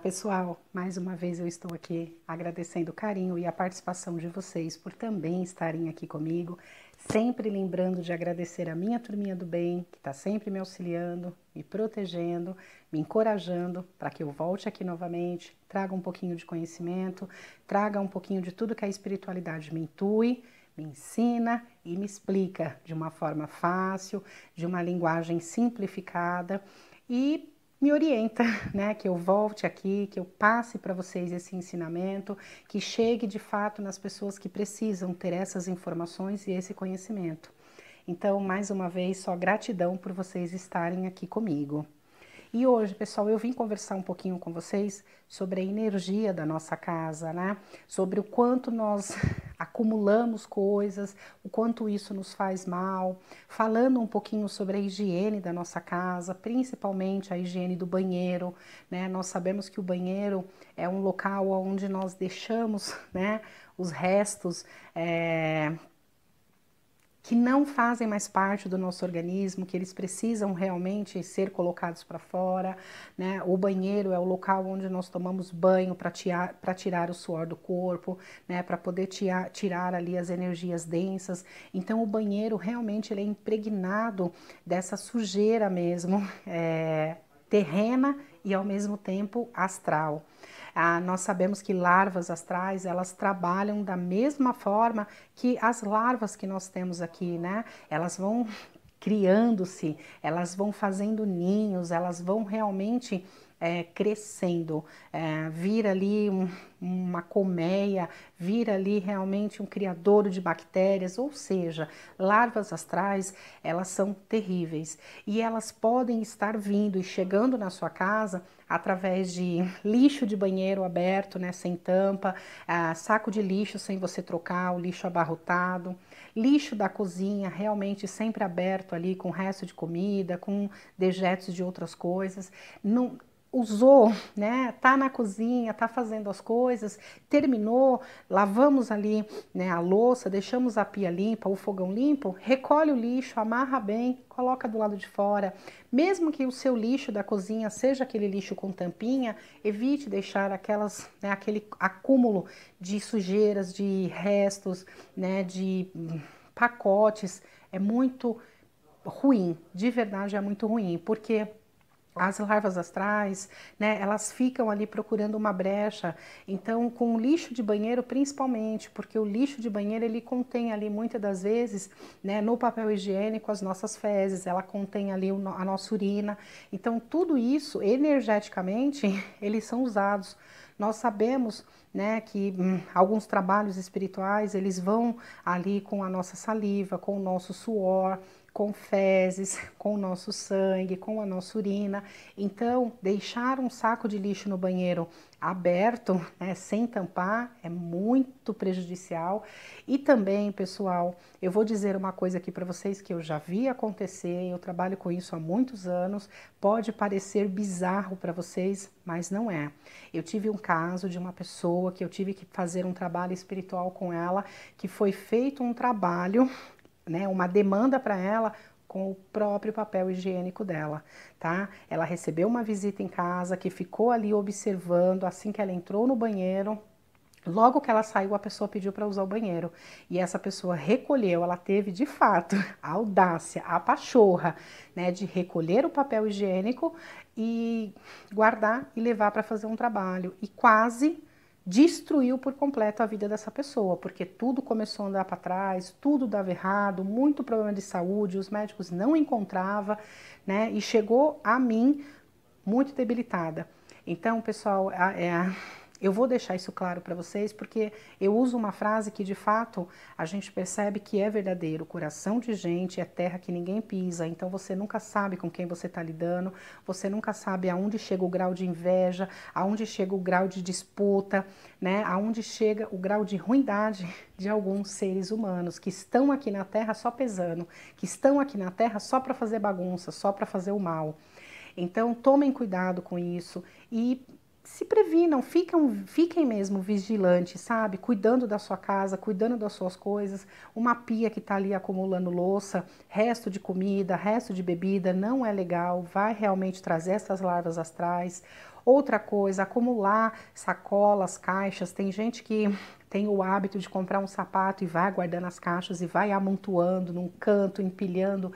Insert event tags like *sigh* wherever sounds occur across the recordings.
pessoal! Mais uma vez eu estou aqui agradecendo o carinho e a participação de vocês por também estarem aqui comigo. Sempre lembrando de agradecer a minha turminha do bem, que está sempre me auxiliando, me protegendo, me encorajando para que eu volte aqui novamente, traga um pouquinho de conhecimento, traga um pouquinho de tudo que a espiritualidade me intui me ensina e me explica de uma forma fácil, de uma linguagem simplificada e me orienta, *laughs* né? Que eu volte aqui, que eu passe para vocês esse ensinamento, que chegue de fato nas pessoas que precisam ter essas informações e esse conhecimento. Então, mais uma vez, só gratidão por vocês estarem aqui comigo. E hoje, pessoal, eu vim conversar um pouquinho com vocês sobre a energia da nossa casa, né? Sobre o quanto nós *laughs* acumulamos coisas, o quanto isso nos faz mal, falando um pouquinho sobre a higiene da nossa casa, principalmente a higiene do banheiro, né? Nós sabemos que o banheiro é um local onde nós deixamos, *laughs* né? Os restos é, que não fazem mais parte do nosso organismo, que eles precisam realmente ser colocados para fora, né? O banheiro é o local onde nós tomamos banho para tirar, tirar o suor do corpo, né? Para poder tirar, tirar ali as energias densas. Então, o banheiro realmente ele é impregnado dessa sujeira mesmo, *laughs* é, terrena e ao mesmo tempo astral. Ah, nós sabemos que larvas astrais elas trabalham da mesma forma que as larvas que nós temos aqui, né? Elas vão *laughs* criando-se, elas vão fazendo ninhos, elas vão realmente é, crescendo, é, vira ali um, uma colmeia, vira ali realmente um criador de bactérias, ou seja, larvas astrais, elas são terríveis e elas podem estar vindo e chegando na sua casa através de lixo de banheiro aberto, né, sem tampa, ah, saco de lixo sem você trocar, o lixo abarrotado, lixo da cozinha realmente sempre aberto ali com resto de comida, com dejetos de outras coisas. Não, usou, né? Tá na cozinha, tá fazendo as coisas, terminou, lavamos ali, né, a louça, deixamos a pia limpa, o fogão limpo, recolhe o lixo, amarra bem, coloca do lado de fora. Mesmo que o seu lixo da cozinha seja aquele lixo com tampinha, evite deixar aquelas, né, aquele acúmulo de sujeiras, de restos, né, de pacotes. É muito ruim, de verdade é muito ruim, porque as larvas astrais, né, elas ficam ali procurando uma brecha. Então, com o lixo de banheiro, principalmente, porque o lixo de banheiro ele contém ali muitas das vezes, né, no papel higiênico as nossas fezes, ela contém ali a nossa urina. Então, tudo isso energeticamente *laughs* eles são usados. Nós sabemos né, que hum, alguns trabalhos espirituais eles vão ali com a nossa saliva, com o nosso suor, com fezes, *laughs* com o nosso sangue, com a nossa urina. Então, deixar um saco de lixo no banheiro aberto, né, sem tampar, é muito prejudicial. E também, pessoal, eu vou dizer uma coisa aqui para vocês que eu já vi acontecer, eu trabalho com isso há muitos anos. Pode parecer bizarro para vocês, mas não é. Eu tive um caso de uma pessoa que eu tive que fazer um trabalho espiritual com ela, que foi feito um trabalho né, uma demanda para ela com o próprio papel higiênico dela, tá? Ela recebeu uma visita em casa que ficou ali observando assim que ela entrou no banheiro, Logo que ela saiu, a pessoa pediu para usar o banheiro e essa pessoa recolheu. Ela teve de fato *laughs* a audácia, a pachorra, né, de recolher o papel higiênico e guardar e levar para fazer um trabalho. E quase destruiu por completo a vida dessa pessoa, porque tudo começou a andar para trás, tudo dava errado, muito problema de saúde, os médicos não encontrava, né? E chegou a mim muito debilitada. Então, pessoal, é, a... Eu vou deixar isso claro para vocês porque eu uso uma frase que de fato a gente percebe que é verdadeiro. O coração de gente é terra que ninguém pisa, então você nunca sabe com quem você está lidando, você nunca sabe aonde chega o grau de inveja, aonde chega o grau de disputa, né? Aonde chega o grau de ruindade de alguns seres humanos que estão aqui na terra só pesando, que estão aqui na terra só para fazer bagunça, só para fazer o mal. Então tomem cuidado com isso e se previnam, fiquem, fiquem mesmo vigilantes, sabe? Cuidando da sua casa, cuidando das suas coisas. Uma pia que está ali acumulando louça, resto de comida, resto de bebida, não é legal, vai realmente trazer essas larvas astrais. Outra coisa, acumular sacolas, caixas. Tem gente que tem o hábito de comprar um sapato e vai guardando as caixas e vai amontoando num canto, empilhando.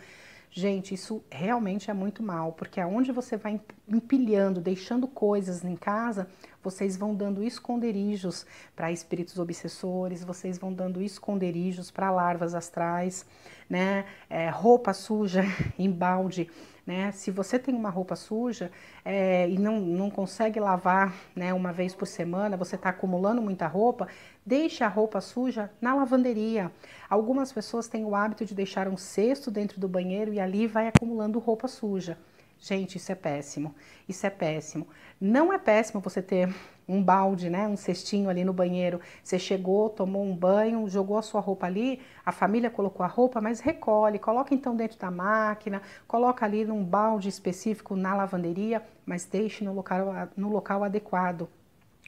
Gente, isso realmente é muito mal, porque aonde você vai empilhando, deixando coisas em casa, vocês vão dando esconderijos para espíritos obsessores, vocês vão dando esconderijos para larvas astrais, né? É, roupa suja *laughs* em balde. Né? Se você tem uma roupa suja é, e não, não consegue lavar né, uma vez por semana, você está acumulando muita roupa, deixe a roupa suja na lavanderia. Algumas pessoas têm o hábito de deixar um cesto dentro do banheiro e ali vai acumulando roupa suja. Gente, isso é péssimo. Isso é péssimo. Não é péssimo você ter um balde, né, um cestinho ali no banheiro. Você chegou, tomou um banho, jogou a sua roupa ali, a família colocou a roupa, mas recolhe, coloca então dentro da máquina, coloca ali num balde específico na lavanderia, mas deixe no local, no local adequado,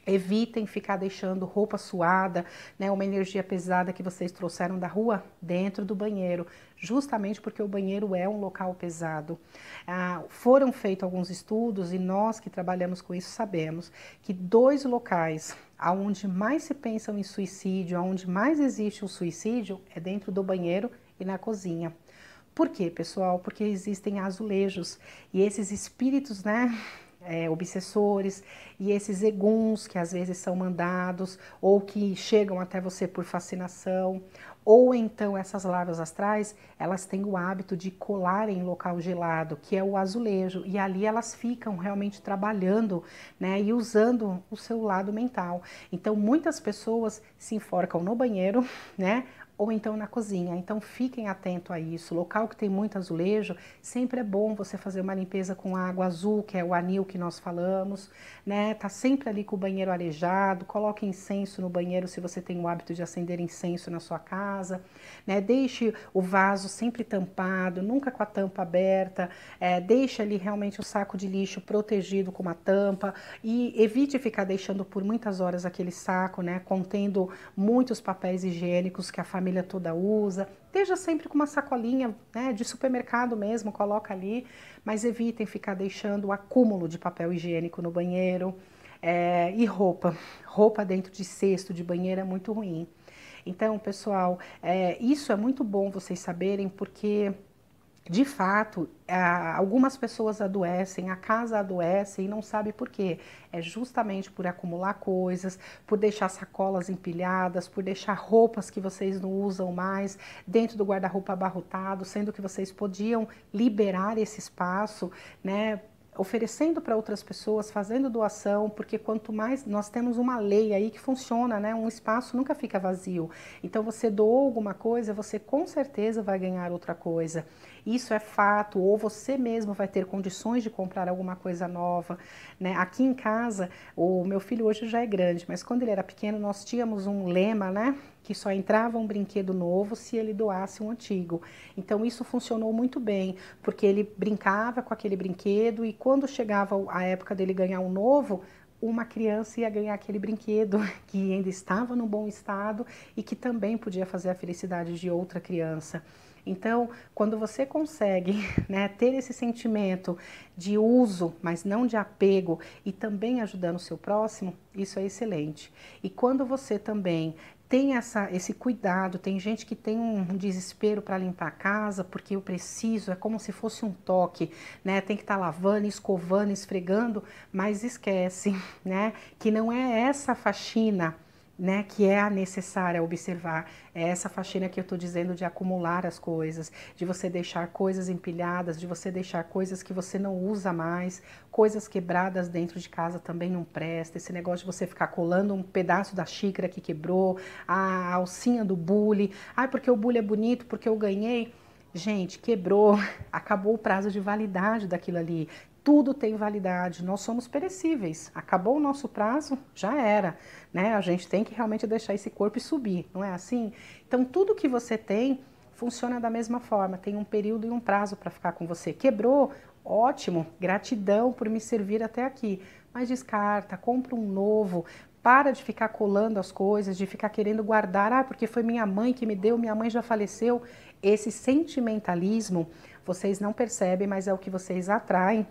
Evitem ficar deixando roupa suada, né, uma energia pesada que vocês trouxeram da rua dentro do banheiro, justamente porque o banheiro é um local pesado. Ah, foram feitos alguns estudos e nós que trabalhamos com isso sabemos que dois locais aonde mais se pensam em suicídio, aonde mais existe o suicídio, é dentro do banheiro e na cozinha. Por quê, pessoal? Porque existem azulejos e esses espíritos, né? é, obsessores e esses eguns que às vezes são mandados ou que chegam até você por fascinação, ou então essas larvas astrais, elas têm o hábito de colar em local gelado, que é o azulejo, e ali elas ficam realmente trabalhando, né, e usando o seu lado mental. Então muitas pessoas se enforcam no banheiro, *laughs* né, ou então na cozinha. Então fiquem atento a isso. Local que tem muito azulejo, sempre é bom você fazer uma limpeza com água azul, que é o anil que nós falamos, né? Tá sempre ali com o banheiro arejado, coloque incenso no banheiro se você tem o hábito de acender incenso na sua casa, né? Deixe o vaso sempre tampado, nunca com a tampa aberta, é, deixe ali realmente o saco de lixo protegido com uma tampa e evite ficar deixando por muitas horas aquele saco, né? Contendo muitos papéis higiênicos que a família família toda usa. Esteja sempre com uma sacolinha né, de supermercado mesmo, coloca ali, mas evitem ficar deixando o acúmulo de papel higiênico no banheiro. É, e roupa. Roupa dentro de cesto, de banheiro é muito ruim. Então, pessoal, é, isso é muito bom vocês saberem, porque de fato, algumas pessoas adoecem, a casa adoece e não sabe por quê. É justamente por acumular coisas, por deixar sacolas empilhadas, por deixar roupas que vocês não usam mais dentro do guarda-roupa abarrotado, sendo que vocês podiam liberar esse espaço, né? oferecendo para outras pessoas, fazendo doação, porque quanto mais nós temos uma lei aí que funciona, né? Um espaço nunca fica vazio. Então você doou alguma coisa, você com certeza vai ganhar outra coisa. Isso é fato, ou você mesmo vai ter condições de comprar alguma coisa nova, né? Aqui em casa, o meu filho hoje já é grande, mas quando ele era pequeno nós tínhamos um lema, né? que só entrava um brinquedo novo se ele doasse um antigo. Então isso funcionou muito bem, porque ele brincava com aquele brinquedo e quando chegava a época dele ganhar um novo, uma criança ia ganhar aquele brinquedo *laughs* que ainda estava no bom estado e que também podia fazer a felicidade de outra criança. Então, quando você consegue *laughs* né, ter esse sentimento de uso, mas não de apego, e também ajudando o seu próximo, isso é excelente. E quando você também tem essa, esse cuidado, tem gente que tem um desespero para limpar a casa, porque eu preciso, é como se fosse um toque, né? Tem que estar tá lavando, escovando, esfregando, mas esquece, *laughs* né? Que não é essa faxina né, que é a necessária observar. É essa faxina que eu estou dizendo de acumular as coisas, de você deixar coisas empilhadas, de você deixar coisas que você não usa mais, coisas quebradas dentro de casa também não presta. Esse negócio de você ficar colando um pedaço da xícara que quebrou, a alcinha do bule, ah, porque o bule é bonito, porque eu ganhei. Gente, quebrou, *laughs* acabou o prazo de validade daquilo ali tudo tem validade, nós somos perecíveis. Acabou o nosso prazo, já era, né? A gente tem que realmente deixar esse corpo subir, não é assim? Então tudo que você tem funciona da mesma forma, tem um período e um prazo para ficar com você. Quebrou, ótimo, gratidão por me servir até aqui, mas descarta, compra um novo, para de ficar colando as coisas, de ficar querendo guardar, ah, porque foi minha mãe que me deu, minha mãe já faleceu. Esse sentimentalismo vocês não percebem, mas é o que vocês atraem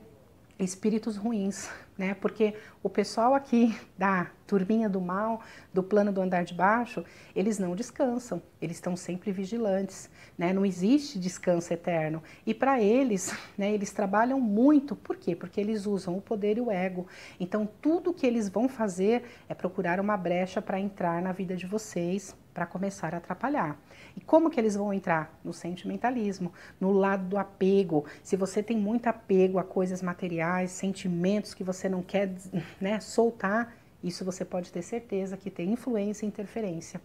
espíritos ruins, né? Porque o pessoal aqui da turminha do mal, do plano do andar de baixo, eles não descansam, eles estão sempre vigilantes, né? Não existe descanso eterno. E para eles, né, eles trabalham muito, por quê? Porque eles usam o poder e o ego. Então, tudo que eles vão fazer é procurar uma brecha para entrar na vida de vocês, para começar a atrapalhar. E como que eles vão entrar? No sentimentalismo, no lado do apego. Se você tem muito apego a coisas materiais, sentimentos que você não quer né, soltar, isso você pode ter certeza que tem influência e interferência,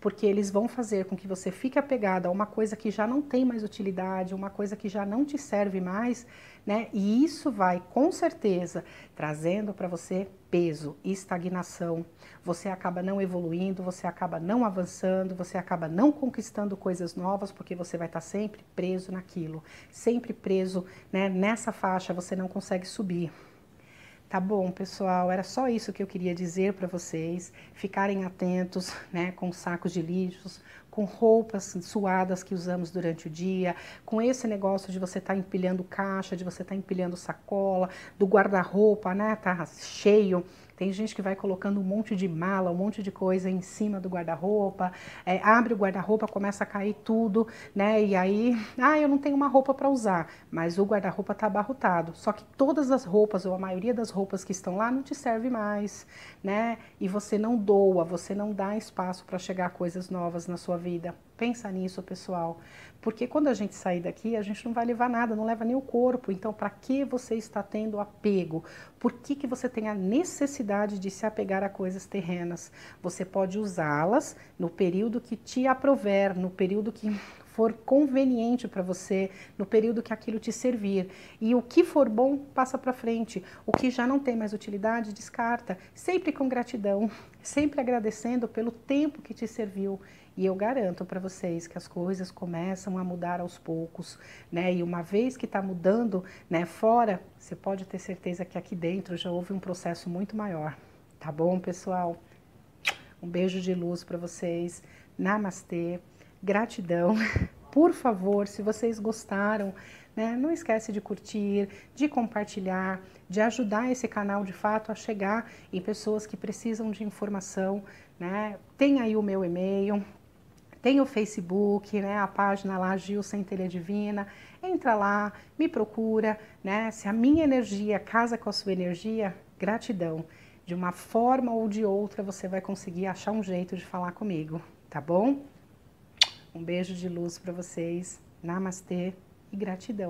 porque eles vão fazer com que você fique apegado a uma coisa que já não tem mais utilidade, uma coisa que já não te serve mais, né? E isso vai com certeza trazendo para você peso, estagnação. Você acaba não evoluindo, você acaba não avançando, você acaba não conquistando coisas novas porque você vai estar tá sempre preso naquilo, sempre preso, né? Nessa faixa você não consegue subir. Tá bom, pessoal, era só isso que eu queria dizer para vocês. Ficarem atentos, *laughs* né, com sacos de lixos, com roupas suadas que usamos durante o dia, com esse negócio de você estar tá empilhando caixa, de você estar tá empilhando sacola, do guarda-roupa, né, tá cheio. Tem gente que vai colocando um monte de mala, um monte de coisa em cima do guarda-roupa, é, abre o guarda-roupa, começa a cair tudo, né? E aí, ah, eu não tenho uma roupa para usar, mas o guarda-roupa está abarrotado. Só que todas as roupas, ou a maioria das roupas que estão lá, não te serve mais, né? E você não doa, você não dá espaço para chegar coisas novas na sua vida. Pensa nisso, pessoal. Porque quando a gente sair daqui, a gente não vai levar nada, não leva nem o corpo. Então, para que você está tendo apego? Por que, que você tem a necessidade de se apegar a coisas terrenas? Você pode usá-las no período que te aprover, no período que for conveniente para você, no período que aquilo te servir. E o que for bom, passa para frente. O que já não tem mais utilidade, descarta. Sempre com gratidão, sempre agradecendo pelo tempo que te serviu. E eu garanto para vocês que as coisas começam a mudar aos poucos, né? E uma vez que está mudando, né, fora, você pode ter certeza que aqui dentro já houve um processo muito maior. Tá bom, pessoal? Um beijo de luz para vocês. Namastê. Gratidão. *laughs* Por favor, se vocês gostaram, né, não esquece de curtir, de compartilhar, de ajudar esse canal de fato a chegar em pessoas que precisam de informação, né? Tem aí o meu e-mail, tem o Facebook, né, a página lá Gil Centelha Divina. Entra lá, me procura, né? Se a minha energia casa com a sua energia, gratidão. De uma forma ou de outra, você vai conseguir achar um jeito de falar comigo, tá bom? Um beijo de luz para vocês. Namastê e gratidão.